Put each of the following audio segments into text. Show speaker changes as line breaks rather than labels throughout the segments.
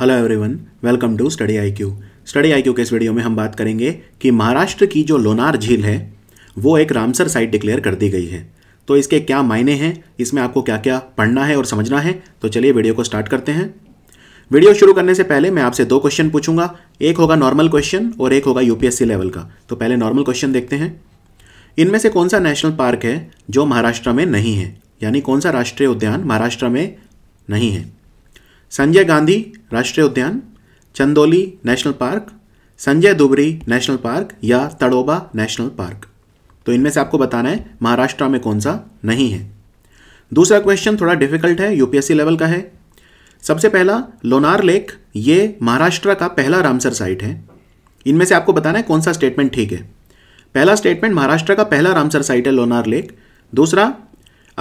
hello everyone welcome to Study IQ Study IQ के इस video में हम बात करेंगे कि महाराष्ट्र की जो लोनार झील है वो एक रामसर साइट डिक्लेयर कर दी गई है तो इसके क्या मायने हैं इसमें आपको क्या क्या पढ़ना है और समझना है तो चलिए वीडियो को स्टार्ट करते हैं वीडियो शुरू करने से पहले मैं आपसे दो क्वेश्चन पूछूंगा एक होगा नॉर्मल क्वेश्चन और एक होगा यूपीएससी लेवल का तो पहले नॉर्मल क्वेश्चन देखते हैं इनमें से कौन सा नेशनल पार्क है जो महाराष्ट्र में नहीं है यानी कौन सा राष्ट्रीय उद्यान महाराष्ट्र में नहीं है संजय गांधी राष्ट्रीय उद्यान Chandoli national park Sanjay Dubri national park या तड़ोबा नेशनल पार्क तो इनमें से आपको बताना है महाराष्ट्र में कौन सा नहीं है दूसरा क्वेश्चन थोड़ा डिफिकल्ट है यूपीएससी लेवल का है सबसे पहला लोनार लेक ये महाराष्ट्र का पहला रामसर साइट है इनमें से आपको बताना है कौन सा स्टेटमेंट ठीक है पहला स्टेटमेंट महाराष्ट्र का पहला रामसर साइट है लोनार लेक दूसरा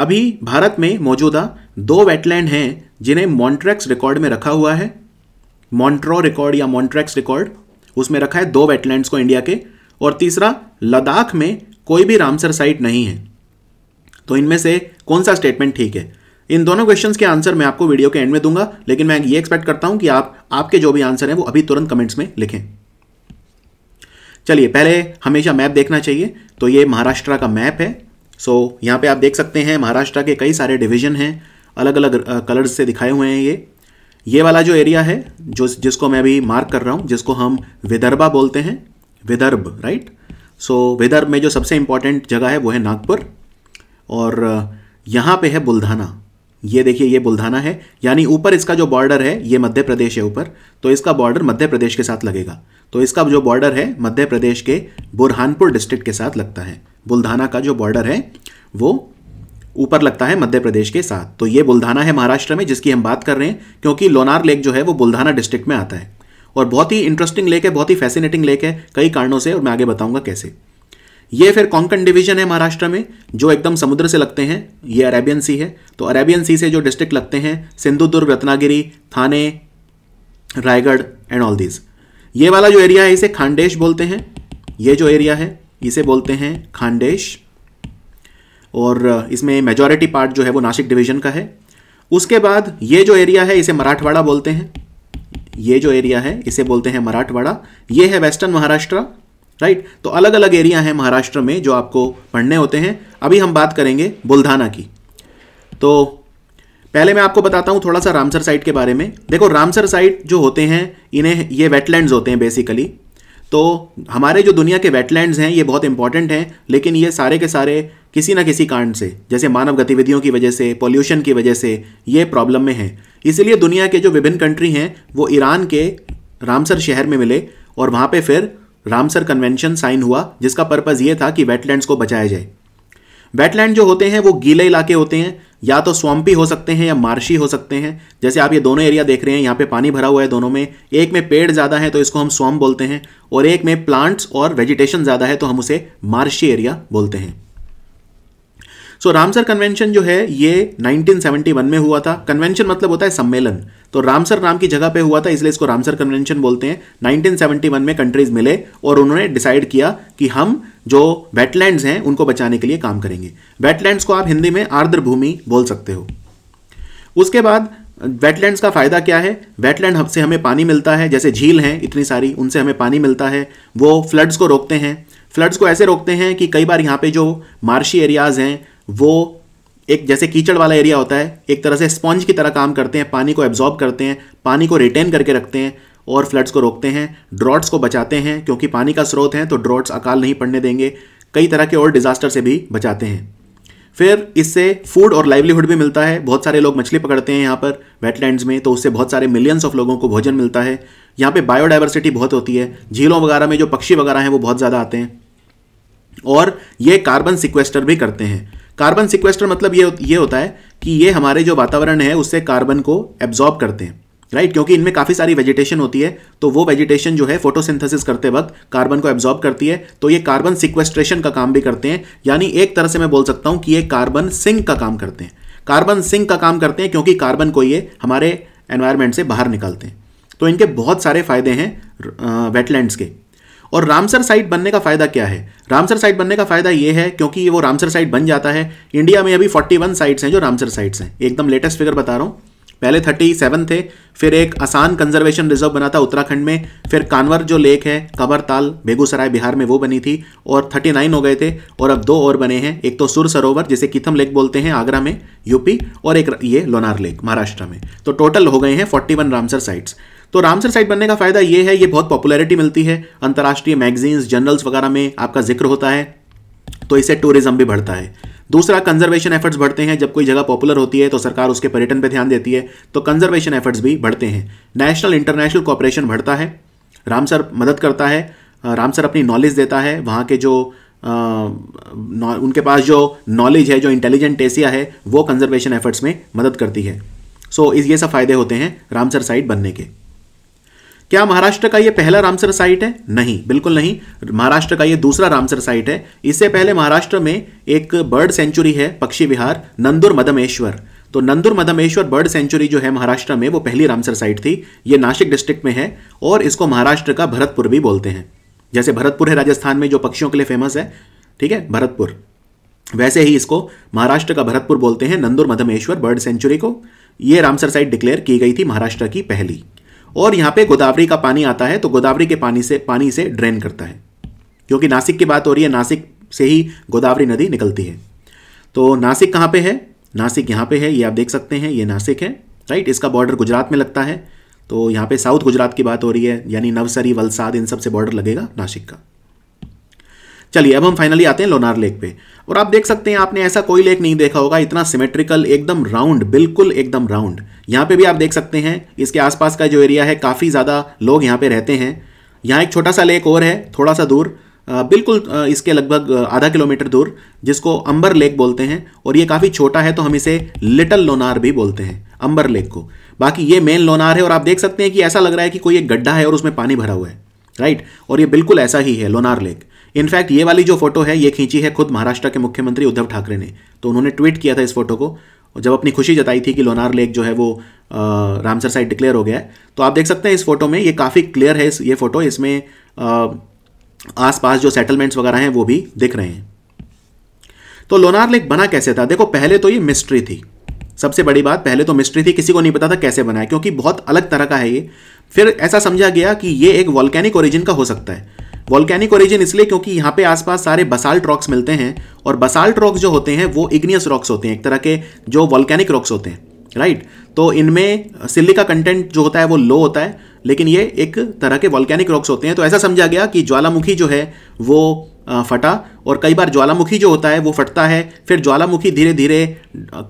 अभी भारत में मौजूदा दो वेटलैंड हैं जिन्हें मॉन्ट्रैक्स रिकॉर्ड में रखा हुआ है मॉन्ट्रो रिकॉर्ड या मॉन्ट्रैक्स रिकॉर्ड उसमें रखा है दो वेटलैंड्स को इंडिया के और तीसरा लद्दाख में कोई भी रामसर साइट नहीं है तो इनमें से कौन सा स्टेटमेंट ठीक है इन दोनों क्वेश्चंस के आंसर मैं आपको वीडियो के एंड में दूंगा लेकिन मैं ये एक्सपेक्ट करता हूं कि आप आपके जो भी आंसर हैं वो अभी तुरंत कमेंट्स में लिखें चलिए पहले हमेशा मैप देखना चाहिए तो ये महाराष्ट्र का मैप है सो यहाँ पे आप देख सकते हैं महाराष्ट्र के कई सारे डिवीजन हैं अलग अलग कलर्स से दिखाए हुए हैं ये ये वाला जो एरिया है जो जिसको मैं अभी मार्क कर रहा हूँ जिसको हम विदर्भा बोलते हैं Vidarbha right so so, Vidarbha में जो सबसे इम्पॉर्टेंट जगह है वो है नागपुर और यहाँ पे है बुल्धाना ये देखिए ये बुल्धाना है यानी ऊपर इसका जो बॉर्डर है ये मध्य प्रदेश है ऊपर तो इसका बॉर्डर मध्य प्रदेश के साथ लगेगा तो इसका जो बॉर्डर है मध्य प्रदेश के बुरहानपुर डिस्ट्रिक्ट के साथ लगता है बुल्धाना का जो बॉर्डर है वो ऊपर लगता है मध्य प्रदेश के साथ तो ये बुल्धाना है महाराष्ट्र में जिसकी हम बात कर रहे हैं क्योंकि लोनार लेक जो है वो बुल्धाना डिस्ट्रिक्ट में आता है और बहुत ही इंटरेस्टिंग लेक है बहुत ही फैसिनेटिंग लेक है कई कारणों से और मैं आगे बताऊंगा कैसे ये फिर कोंकण डिवीजन है महाराष्ट्र में जो एकदम समुद्र से लगते हैं ये अरेबियन सी है तो अरेबियन सी से जो डिस्ट्रिक्ट लगते हैं Sindhudurg Ratnagiri Thane Raigad and all these ये वाला जो एरिया है इसे खांडेश बोलते हैं ये जो एरिया है इसे बोलते हैं खांडेश और इसमें मेजॉरिटी पार्ट जो है वो नासिक डिवीजन का है उसके बाद ये जो एरिया है इसे मराठवाड़ा बोलते हैं ये जो एरिया है इसे बोलते हैं मराठवाड़ा ये है वेस्टर्न महाराष्ट्र राइट तो अलग अलग एरिया हैं महाराष्ट्र में जो आपको पढ़ने होते हैं अभी हम बात करेंगे बुल्धाना की तो पहले मैं आपको बताता हूँ थोड़ा सा रामसर साइट के बारे में देखो रामसर साइट जो होते हैं इन्हें ये वेटलैंड्स होते हैं बेसिकली तो हमारे जो दुनिया के वेटलैंड्स हैं ये बहुत इंपॉर्टेंट हैं लेकिन ये सारे के सारे किसी ना किसी कारण से जैसे मानव गतिविधियों की वजह से पॉल्यूशन की वजह से ये प्रॉब्लम में है इसीलिए दुनिया के जो विभिन्न कंट्री हैं वो ईरान के रामसर शहर में मिले और वहाँ पे फिर रामसर कन्वेंशन साइन हुआ जिसका पर्पज़ ये था कि वेटलैंड्स को बचाया जाए वेटलैंड जो होते हैं वो गीले इलाके होते हैं या तो स्वम्पी हो सकते हैं या मार्शी हो सकते हैं जैसे आप ये दोनों एरिया देख रहे हैं यहाँ पे पानी भरा हुआ है दोनों में एक में पेड़ ज़्यादा है तो इसको हम स्वम्प बोलते हैं और एक में प्लांट्स और वेजिटेशन ज़्यादा है तो हम उसे मार्शी एरिया बोलते हैं सो रामसर कन्वेंशन जो है ये 1971 में हुआ था कन्वेंशन मतलब होता है सम्मेलन तो रामसर नाम की जगह पे हुआ था इसलिए इसको रामसर कन्वेंशन बोलते हैं 1971 में कंट्रीज मिले और उन्होंने डिसाइड किया कि हम जो वेटलैंड्स हैं उनको बचाने के लिए काम करेंगे वेटलैंड्स को आप हिंदी में आर्द्र भूमि बोल सकते हो उसके बाद वेटलैंड्स का फ़ायदा क्या है वेटलैंड हमसे हमें पानी मिलता है जैसे झील हैं इतनी सारी उनसे हमें पानी मिलता है वो फ्लड्स को रोकते हैं फ्लड्स को ऐसे रोकते हैं कि कई बार यहाँ पे जो मार्शी एरियाज़ हैं वो एक जैसे कीचड़ वाला एरिया होता है एक तरह से स्पॉन्ज की तरह काम करते हैं पानी को एब्जॉर्ब करते हैं पानी को रिटेन करके रखते हैं और फ्लड्स को रोकते हैं ड्रॉट्स को बचाते हैं क्योंकि पानी का स्रोत है तो ड्रॉट्स अकाल नहीं पड़ने देंगे कई तरह के और डिज़ास्टर से भी बचाते हैं फिर इससे फूड और लाइवलीहुड भी मिलता है बहुत सारे लोग मछली पकड़ते हैं यहाँ पर वेटलैंड्स में तो उससे बहुत सारे मिलियंस ऑफ लोगों को भोजन मिलता है यहाँ पे बायोडाइवर्सिटी बहुत होती है झीलों वगैरह में जो पक्षी वगैरह हैं वो बहुत ज़्यादा आते हैं और ये कार्बन सिक्वेस्टर भी करते हैं कार्बन सिक्वेस्टर मतलब ये ये होता है कि ये हमारे जो वातावरण है उससे कार्बन को एब्जॉर्ब करते हैं राइट क्योंकि इनमें काफ़ी सारी वेजिटेशन होती है तो वो वेजिटेशन जो है फोटोसिंथेसिस करते वक्त कार्बन को एब्जॉर्ब करती है तो ये कार्बन सिक्वेस्ट्रेशन का काम भी करते हैं यानी एक तरह से मैं बोल सकता हूँ कि ये कार्बन सिंक का काम करते हैं कार्बन सिंक का काम करते हैं क्योंकि कार्बन को ये हमारे एनवायरमेंट से बाहर निकालते हैं तो इनके बहुत सारे फायदे हैं वेटलैंड्स के और रामसर साइट बनने का फ़ायदा क्या है रामसर साइट बनने का फ़ायदा यह है क्योंकि वो रामसर साइट बन जाता है इंडिया में अभी 41 साइट्स हैं जो रामसर साइट्स हैं एकदम लेटेस्ट फिगर बता रहा हूँ पहले 37 थे फिर एक आसान कंजर्वेशन रिजर्व बना था उत्तराखंड में फिर कानवर जो लेक है कबरताल बेगूसराय बिहार में वो बनी थी और 39 हो गए थे और अब दो और बने हैं एक तो सुर सरोवर जिसे किथम लेक बोलते हैं आगरा में यूपी और एक ये लोनार लेक महाराष्ट्र में तो टोटल हो गए हैं 41 रामसर साइट्स तो रामसर साइट बनने का फ़ायदा ये है ये बहुत पॉपुलैरिटी मिलती है अंतर्राष्ट्रीय मैगजीन्स जर्नल्स वगैरह में आपका जिक्र होता है तो इससे टूरिज्म भी बढ़ता है दूसरा कंजर्वेशन एफर्ट्स बढ़ते हैं जब कोई जगह पॉपुलर होती है तो सरकार उसके पर्यटन पर ध्यान देती है तो कंजर्वेशन एफर्ट्स भी बढ़ते हैं नेशनल इंटरनेशनल कॉपरेशन बढ़ता है रामसर मदद करता है रामसर अपनी नॉलेज देता है वहाँ के जो आ, उनके पास जो नॉलेज है जो इंटेलिजेंट एसिया है वो कंजर्वेशन एफर्ट्स में मदद करती है सो so, इस ये सब फ़ायदे होते हैं रामसर साइट बनने के क्या महाराष्ट्र का ये पहला रामसर साइट है नहीं बिल्कुल नहीं महाराष्ट्र का ये दूसरा रामसर साइट है इससे पहले महाराष्ट्र में एक बर्ड सेंचुरी है पक्षी विहार नंदुर मदमेश्वर तो नंदुर मदमेश्वर बर्ड सेंचुरी जो है महाराष्ट्र में वो पहली रामसर साइट थी ये नासिक डिस्ट्रिक्ट में है और इसको महाराष्ट्र का भरतपुर भी बोलते हैं जैसे भरतपुर है राजस्थान में जो पक्षियों के लिए फेमस है ठीक है भरतपुर वैसे ही इसको महाराष्ट्र का भरतपुर बोलते हैं नंदुर मधमेश्वर बर्ड सेंचुरी को ये रामसर साइट डिक्लेयर की गई थी महाराष्ट्र की पहली और यहाँ पे गोदावरी का पानी आता है तो गोदावरी के पानी से पानी से ड्रेन करता है क्योंकि नासिक की बात हो रही है नासिक से ही गोदावरी नदी निकलती है तो नासिक कहाँ पे है नासिक यहाँ पे है ये आप देख सकते हैं ये नासिक है राइट इसका बॉर्डर गुजरात में लगता है तो यहाँ पे साउथ गुजरात की बात हो रही है यानी नवसरी वलसाद इन सब से बॉर्डर लगेगा नासिक का चलिए अब हम फाइनली आते हैं लोनार लेक पे और आप देख सकते हैं आपने ऐसा कोई लेक नहीं देखा होगा इतना सिमेट्रिकल एकदम राउंड बिल्कुल एकदम राउंड यहाँ पे भी आप देख सकते हैं इसके आसपास का जो एरिया है काफ़ी ज़्यादा लोग यहाँ पे रहते हैं यहाँ एक छोटा सा लेक और है थोड़ा सा दूर बिल्कुल इसके लगभग आधा किलोमीटर दूर जिसको अंबर लेक बोलते हैं और ये काफ़ी छोटा है तो हम इसे लिटल लोनार भी बोलते हैं अंबर लेक को बाकी ये मेन लोनार है और आप देख सकते हैं कि ऐसा लग रहा है कि कोई एक गड्ढा है और उसमें पानी भरा हुआ है राइट और ये बिल्कुल ऐसा ही है लोनार लेक इनफैक्ट ये वाली जो फोटो है ये खींची है खुद महाराष्ट्र के मुख्यमंत्री उद्धव ठाकरे ने तो उन्होंने ट्वीट किया था इस फोटो को जब अपनी खुशी जताई थी कि लोनार लेक जो है वो रामसर साइड डिक्लेयर हो गया है तो आप देख सकते हैं इस फोटो में ये काफ़ी क्लियर है इस ये फोटो इसमें आसपास जो सेटलमेंट्स वगैरह हैं वो भी दिख रहे हैं तो लोनार लेक बना कैसे था देखो पहले तो ये मिस्ट्री थी सबसे बड़ी बात पहले तो मिस्ट्री थी किसी को नहीं पता था कैसे बनाया क्योंकि बहुत अलग तरह का है ये फिर ऐसा समझा गया कि ये एक वॉल्केनिक ओरिजिन का हो सकता है वॉल्कैनिक ओरिजिन इसलिए क्योंकि यहाँ पे आसपास सारे बसाल्ट रॉक्स मिलते हैं और बसाल्ट रॉक्स जो होते हैं वो इग्नियस रॉक्स होते हैं एक तरह के जो वॉल्कैनिक रॉक्स होते हैं राइट तो इनमें सिल्ली का कंटेंट जो होता है वो लो होता है लेकिन ये एक तरह के वॉलकैनिक रॉक्स होते हैं तो ऐसा समझा गया कि ज्वालामुखी जो है वो फटा और कई बार ज्वालामुखी जो होता है वो फटता है फिर ज्वालामुखी धीरे धीरे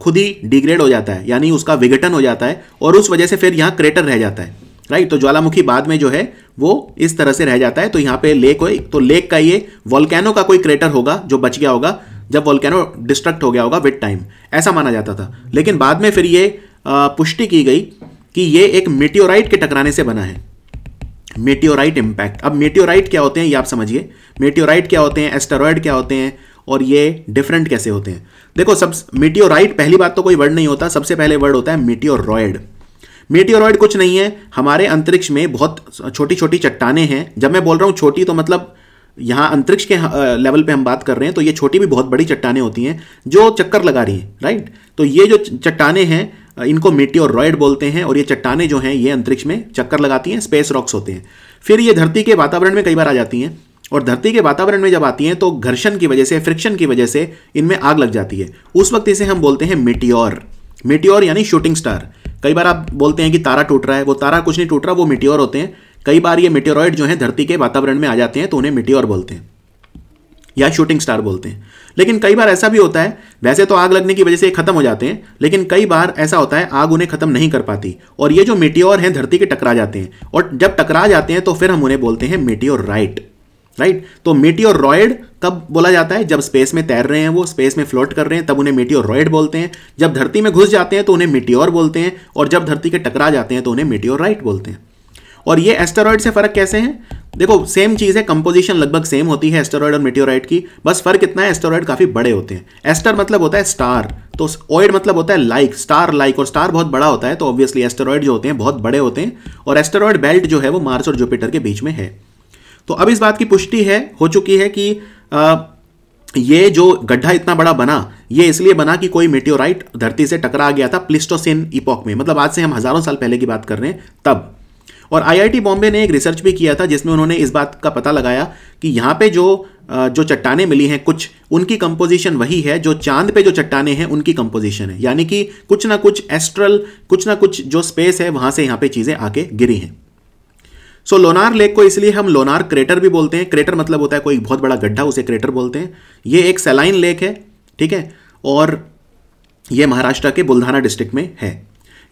खुद ही डिग्रेड हो जाता है यानी उसका विघटन हो जाता है और उस वजह से फिर यहाँ क्रेटर रह जाता है राइट तो ज्वालामुखी बाद में जो है वो इस तरह से रह जाता है तो यहाँ पे लेक हो तो लेक का ये वॉल्केनो का कोई क्रेटर होगा जो बच गया होगा जब वॉलकैनो डिस्ट्रक्ट हो गया होगा विद टाइम ऐसा माना जाता था लेकिन बाद में फिर ये पुष्टि की गई कि ये एक मेटियोराइट के टकराने से बना है मेटियोराइट इम्पैक्ट अब मेटियोराइट क्या होते हैं ये आप समझिए मेटियोराइट क्या होते हैं एस्टेरॉयड क्या होते हैं और ये डिफरेंट कैसे होते हैं देखो सब मेटियोराइट पहली बात तो कोई वर्ड नहीं होता सबसे पहले वर्ड होता है मेटियोरॉयड मेटियोरॉयड कुछ नहीं है हमारे अंतरिक्ष में बहुत छोटी छोटी चट्टाने हैं जब मैं बोल रहा हूँ छोटी तो मतलब यहाँ अंतरिक्ष के लेवल पे हम बात कर रहे हैं तो ये छोटी भी बहुत बड़ी चट्टाने होती हैं जो चक्कर लगा रही हैं राइट तो ये जो चट्टाने हैं इनको मेटियोरॉयड बोलते हैं और ये चट्टाने जो हैं ये अंतरिक्ष में चक्कर लगाती हैं स्पेस रॉक्स होते हैं फिर ये धरती के वातावरण में कई बार आ जाती हैं और धरती के वातावरण में जब आती हैं तो घर्षण की वजह से फ्रिक्शन की वजह से इनमें आग लग जाती है उस वक्त इसे हम बोलते हैं मिट्योर मेटियोर यानी शूटिंग स्टार कई बार आप बोलते हैं कि तारा टूट रहा है वो तारा कुछ नहीं टूट रहा वो मिट्योर होते हैं कई बार ये मेटियोरॉइड जो है धरती के वातावरण में आ जाते हैं तो उन्हें मिट्योर बोलते हैं या शूटिंग स्टार बोलते हैं लेकिन कई बार ऐसा भी होता है वैसे तो आग लगने की वजह से खत्म हो जाते हैं लेकिन कई बार ऐसा होता है आग उन्हें खत्म नहीं कर पाती और ये जो मेटियोर हैं धरती के टकरा जाते हैं और जब टकरा जाते हैं तो फिर हम उन्हें बोलते हैं मिट्योर राइट राइट तो मेटियोरॉयड कब बोला जाता है जब स्पेस में तैर रहे हैं वो स्पेस में फ्लोट कर रहे हैं तब उन्हें मेटियोरॉयड बोलते हैं जब धरती में घुस जाते हैं तो उन्हें मेटियोर बोलते हैं और जब धरती के टकरा जाते हैं तो उन्हें मेटियोराइट बोलते हैं और ये एस्टेरॉयड से फ़र्क कैसे है देखो सेम चीज़ है कंपोजिशन लगभग सेम होती है एस्टेरॉयड और मेटियोराइट की बस फर्क इतना है एस्टेरॉयड काफ़ी बड़े होते हैं एस्टर मतलब होता है स्टार तो ऑयड मतलब होता है लाइक स्टार लाइक और स्टार बहुत बड़ा होता है तो ऑब्वियसली एस्टेरॉयड जो होते हैं बहुत बड़े होते हैं और एस्टेरॉयड बेल्ट जो है वो मार्स और जुपिटर के बीच में है तो अब इस बात की पुष्टि है हो चुकी है कि आ, ये जो गड्ढा इतना बड़ा बना ये इसलिए बना कि कोई मेटियोराइट धरती से टकरा गया था प्लिस्टोसिन इपॉक में मतलब आज से हम हज़ारों साल पहले की बात कर रहे हैं तब और आईआईटी बॉम्बे ने एक रिसर्च भी किया था जिसमें उन्होंने इस बात का पता लगाया कि यहाँ पे जो जो चट्टाने मिली हैं कुछ उनकी कंपोजिशन वही है जो चांद पे जो चट्टाने हैं उनकी कंपोजिशन है यानी कि कुछ ना कुछ एस्ट्रल कुछ ना कुछ जो स्पेस है वहाँ से यहाँ पे चीज़ें आके गिरी हैं सो लोनार लेक को इसलिए हम लोनार क्रेटर भी बोलते हैं क्रेटर मतलब होता है कोई बहुत बड़ा गड्ढा उसे क्रेटर बोलते हैं ये एक सेलाइन लेक है ठीक है और ये महाराष्ट्र के बुल्धाना डिस्ट्रिक्ट में है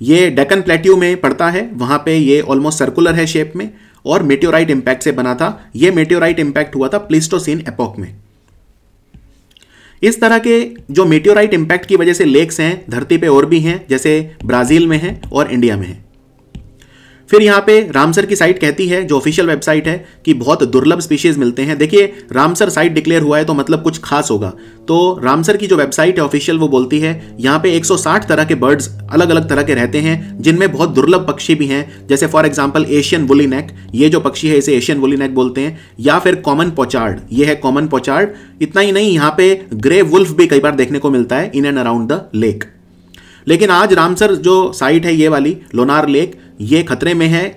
ये डेकन प्लेट्यू में पड़ता है वहाँ पे ये ऑलमोस्ट सर्कुलर है शेप में और मेट्योराइट इम्पैक्ट से बना था ये मेट्योराइट इम्पैक्ट हुआ था प्लिस्टोसिन एपोक में इस तरह के जो मेट्योराइट इम्पैक्ट की वजह से लेक्स हैं धरती पे और भी हैं जैसे ब्राज़ील में हैं और इंडिया में हैं फिर यहाँ पे रामसर की साइट कहती है जो ऑफिशियल वेबसाइट है कि बहुत दुर्लभ स्पीशीज मिलते हैं देखिए रामसर साइट डिक्लेयर हुआ है तो मतलब कुछ खास होगा तो रामसर की जो वेबसाइट है ऑफिशियल वो बोलती है यहाँ पे 160 तरह के बर्ड्स अलग अलग तरह के रहते हैं जिनमें बहुत दुर्लभ पक्षी भी हैं जैसे for example Asian woolly neck ये जो पक्षी है इसे एशियन वुली नेक बोलते हैं या फिर कॉमन पोचार्ड ये है कॉमन पोचार्ड इतना ही नहीं यहाँ पे ग्रे वुल्फ भी कई बार देखने को मिलता है in and around the lake लेकिन आज रामसर जो साइट है ये वाली लोनार लेक ये खतरे में है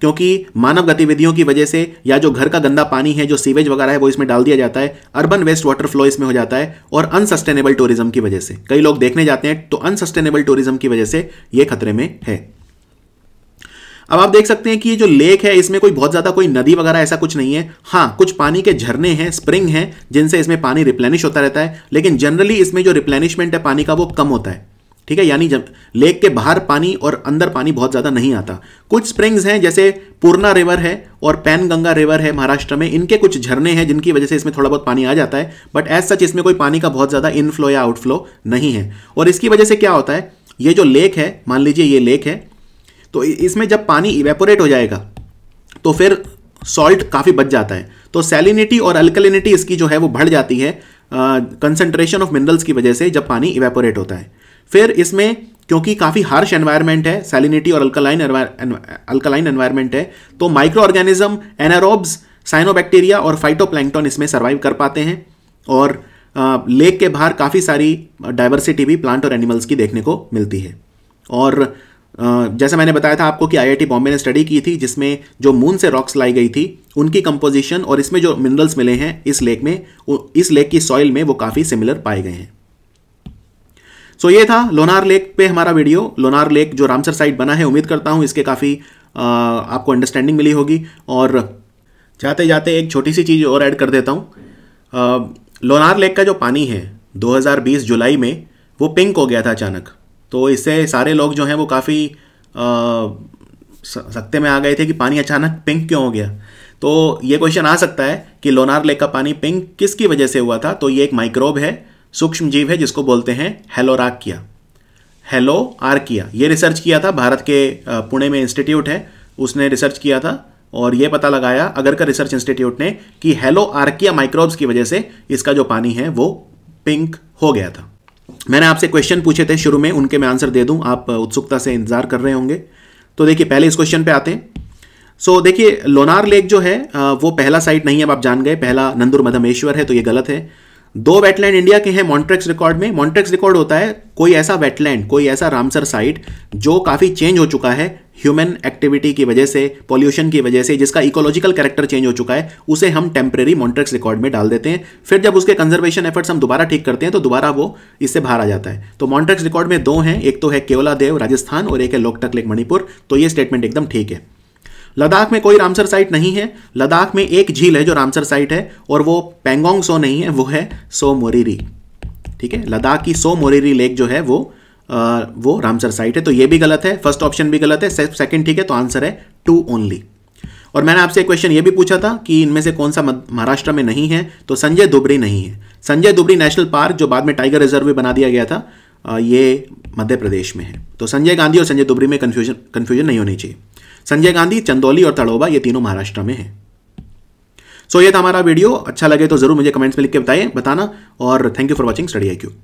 क्योंकि मानव गतिविधियों की वजह से या जो घर का गंदा पानी है जो सीवेज वगैरह है वो इसमें डाल दिया जाता है अर्बन वेस्ट वाटर फ्लो इसमें हो जाता है और अनसस्टेनेबल टूरिज्म की वजह से कई लोग देखने जाते हैं तो अनसस्टेनेबल टूरिज्म की वजह से ये खतरे में है अब आप देख सकते हैं कि ये जो लेक है इसमें कोई बहुत ज़्यादा कोई नदी वगैरह ऐसा कुछ नहीं है हाँ कुछ पानी के झरने हैं स्प्रिंग हैं जिनसे इसमें पानी रिप्लेनिश होता रहता है लेकिन जनरली इसमें जो रिप्लेनिशमेंट है पानी का वो कम होता है ठीक है यानी जब लेक के बाहर पानी और अंदर पानी बहुत ज़्यादा नहीं आता कुछ स्प्रिंग्स हैं जैसे पूर्णा रिवर है और पैन गंगा रिवर है महाराष्ट्र में इनके कुछ झरने हैं जिनकी वजह से इसमें थोड़ा बहुत पानी आ जाता है बट एज सच इसमें कोई पानी का बहुत ज़्यादा इनफ्लो या आउटफ्लो नहीं है और इसकी वजह से क्या होता है ये जो लेक है मान लीजिए ये लेक है तो इसमें जब पानी इवेपोरेट हो जाएगा तो फिर सॉल्ट काफ़ी बच जाता है तो सैलिनिटी और अल्कलिनिटी इसकी जो है वो बढ़ जाती है कंसनट्रेशन ऑफ मिनरल्स की वजह से जब पानी इवेपोरेट होता है फिर इसमें क्योंकि काफ़ी हार्श एनवायरनमेंट है सैलिनिटी और अल्कलाइन अल्कलाइन एनवायरनमेंट है तो माइक्रो ऑर्गेनिज्म एनारोब्स साइनोबैक्टीरिया और फाइटोप्लैंक्टन इसमें सर्वाइव कर पाते हैं और लेक के बाहर काफ़ी सारी डाइवर्सिटी भी प्लांट और एनिमल्स की देखने को मिलती है और जैसे मैंने बताया था आपको कि आईआईटी बॉम्बे ने स्टडी की थी जिसमें जो मून से रॉक्स लाई गई थी उनकी कंपोजिशन और इसमें जो मिनरल्स मिले हैं इस लेक में इस लेक की सॉइल में वो काफ़ी सिमिलर पाए गए हैं सो ये था लोनार लेक पे हमारा वीडियो लोनार लेक जो रामसर साइड बना है उम्मीद करता हूँ इसके काफ़ी आपको अंडरस्टैंडिंग मिली होगी और जाते जाते एक छोटी सी चीज़ और ऐड कर देता हूँ लोनार लेक का जो पानी है 2020 जुलाई में वो पिंक हो गया था अचानक तो इससे सारे लोग जो हैं वो काफ़ी सकते में आ गए थे कि पानी अचानक पिंक क्यों हो गया तो ये क्वेश्चन आ सकता है कि लोनार लेक का पानी पिंक किसकी वजह से हुआ था तो ये एक माइक्रोब है सूक्ष्म जीव है जिसको बोलते हैं हेलोराकिया हेलो आर्किया ये रिसर्च किया था भारत के पुणे में इंस्टीट्यूट है उसने रिसर्च किया था और ये पता लगाया अगर का रिसर्च इंस्टीट्यूट ने कि हेलो आर्किया माइक्रोब्स की वजह से इसका जो पानी है वो पिंक हो गया था मैंने आपसे क्वेश्चन पूछे थे शुरू में उनके मैं आंसर दे दूं आप उत्सुकता से इंतजार कर रहे होंगे तो देखिए पहले इस क्वेश्चन पे आते हैं सो so, देखिए लोनार लेक जो है वो पहला साइट नहीं है अब आप जान गए पहला नंदुर मधमेश्वर है तो ये गलत है दो वेटलैंड इंडिया के हैं मॉन्ट्रेक्स रिकॉर्ड में मॉन्ट्रेक्स रिकॉर्ड होता है कोई ऐसा वेटलैंड कोई ऐसा रामसर साइट जो काफ़ी चेंज हो चुका है ह्यूमन एक्टिविटी की वजह से पॉल्यूशन की वजह से जिसका इकोलॉजिकल कैरेक्टर चेंज हो चुका है उसे हम टेम्प्रेरी मॉन्ट्रेक्स रिकॉर्ड में डाल देते हैं फिर जब उसके कंजर्वेशन एफर्ट्स हम दोबारा ठीक करते हैं तो दोबारा वो इससे बाहर आ जाता है तो मॉन्ट्रेक्स रिकॉर्ड में दो हैं एक तो है केवला देव राजस्थान और एक है लोकटक लेक मणिपुर तो ये स्टेटमेंट एकदम ठीक है लद्दाख में कोई रामसर साइट नहीं है लद्दाख में एक झील है जो रामसर साइट है और वो पेंगोंग सो नहीं है वो है सो मोरीरी ठीक है लद्दाख की सो मोरीरी लेक जो है वो आ, वो रामसर साइट है तो ये भी गलत है फर्स्ट ऑप्शन भी गलत है सेकंड ठीक है तो आंसर है टू ओनली और मैंने आपसे एक क्वेश्चन ये भी पूछा था कि इनमें से कौन सा महाराष्ट्र में नहीं है तो संजय दुबरी नहीं है संजय दुबरी नेशनल पार्क जो बाद में टाइगर रिजर्व भी बना दिया गया था ये मध्य प्रदेश में है तो संजय गांधी और संजय दुबरी में कन्फ्यूजन कन्फ्यूजन नहीं होनी चाहिए संजय गांधी चंदौली और तड़ोबा ये तीनों महाराष्ट्र में हैं सो so, ये था हमारा वीडियो अच्छा लगे तो जरूर मुझे कमेंट्स में लिख के बताइए बताना और thank you for watching Study I